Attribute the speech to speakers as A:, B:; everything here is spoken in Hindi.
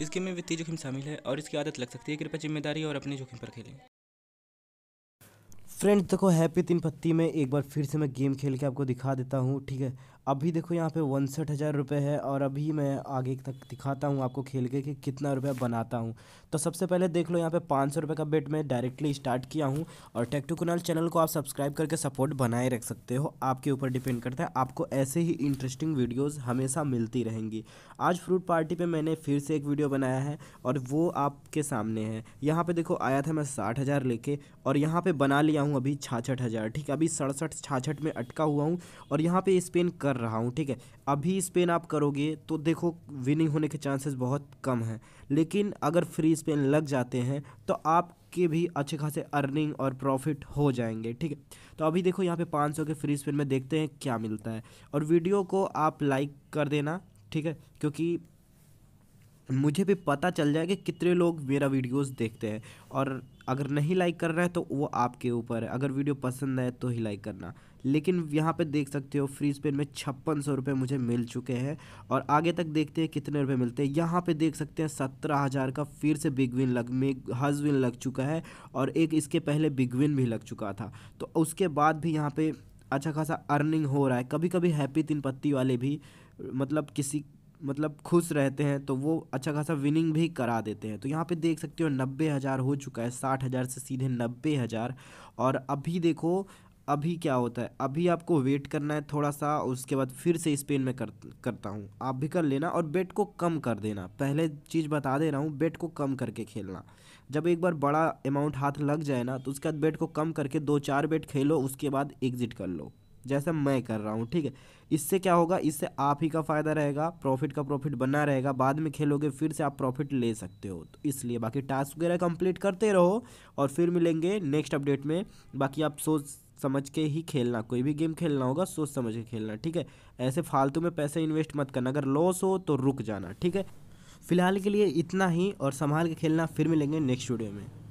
A: इस गेम में वित्तीय जोखिम शामिल है और इसकी आदत लग सकती है कृपया जिम्मेदारी और अपने जोखिम पर खेलें फ्रेंड्स देखो हैप्पी तीन पत्ती में एक बार फिर से मैं गेम खेल के आपको दिखा देता हूँ ठीक है अभी देखो यहाँ पे उनसठ हज़ार रुपये है और अभी मैं आगे तक दिखाता हूँ आपको खेल के कि कितना रुपये बनाता हूँ तो सबसे पहले देख लो यहाँ पे पाँच सौ रुपये का बेट मैं डायरेक्टली स्टार्ट किया हूँ और टेक्टू कुनाल चैनल को आप सब्सक्राइब करके सपोर्ट बनाए रख सकते हो आपके ऊपर डिपेंड करता है आपको ऐसे ही इंटरेस्टिंग वीडियोज़ हमेशा मिलती रहेंगी आज फ्रूट पार्टी पर मैंने फिर से एक वीडियो बनाया है और वो आपके सामने है यहाँ पर देखो आया था मैं साठ हज़ार और यहाँ पर बना लिया हूँ अभी छाछठ हज़ार ठीक अभी सड़सठ छाछठ में अटका हुआ हूँ और यहाँ पर स्पेन कर कर रहा हूँ ठीक है अभी स्पिन आप करोगे तो देखो विनिंग होने के चांसेस बहुत कम हैं लेकिन अगर फ्री स्पिन लग जाते हैं तो आपके भी अच्छे खासे अर्निंग और प्रॉफिट हो जाएंगे ठीक है तो अभी देखो यहाँ पे 500 के फ्री स्पिन में देखते हैं क्या मिलता है और वीडियो को आप लाइक कर देना ठीक है क्योंकि मुझे भी पता चल जाए कि कितने लोग मेरा वीडियोस देखते हैं और अगर नहीं लाइक कर रहे हैं तो वो आपके ऊपर है अगर वीडियो पसंद आए तो ही लाइक करना लेकिन यहाँ पे देख सकते हो फ्री स्पिन में छप्पन सौ रुपये मुझे मिल चुके हैं और आगे तक देखते हैं कितने रुपये मिलते हैं यहाँ पे देख सकते हैं सत्रह हज़ार का फिर से बिग विन लग में हज विन लग चुका है और एक इसके पहले बिग विन भी लग चुका था तो उसके बाद भी यहाँ पर अच्छा खासा अर्निंग हो रहा है कभी कभी हैप्पी तीन पत्ती वाले भी मतलब किसी मतलब खुश रहते हैं तो वो अच्छा खासा विनिंग भी करा देते हैं तो यहाँ पे देख सकते हो नब्बे हज़ार हो चुका है साठ हज़ार से सीधे नब्बे हज़ार और अभी देखो अभी क्या होता है अभी आपको वेट करना है थोड़ा सा उसके बाद फिर से स्पेन में कर करता हूँ आप भी कर लेना और बेट को कम कर देना पहले चीज़ बता दे रहा हूँ बेट को कम करके खेलना जब एक बार बड़ा अमाउंट हाथ लग जाए ना तो उसके बाद बेट को कम करके दो चार बेट खेलो उसके बाद एग्जिट कर लो जैसे मैं कर रहा हूँ ठीक है इससे क्या होगा इससे आप ही का फ़ायदा रहेगा प्रॉफिट का प्रॉफिट बना रहेगा बाद में खेलोगे फिर से आप प्रॉफिट ले सकते हो तो इसलिए बाकी टास्क वगैरह कंप्लीट करते रहो और फिर मिलेंगे नेक्स्ट अपडेट में बाकी आप सोच समझ के ही खेलना कोई भी गेम खेलना होगा सोच समझ के खेलना ठीक है ऐसे फालतू में पैसे इन्वेस्ट मत करना अगर लॉस हो तो रुक जाना ठीक है फिलहाल के लिए इतना ही और संभाल के खेलना फिर मिलेंगे नेक्स्ट वीडियो में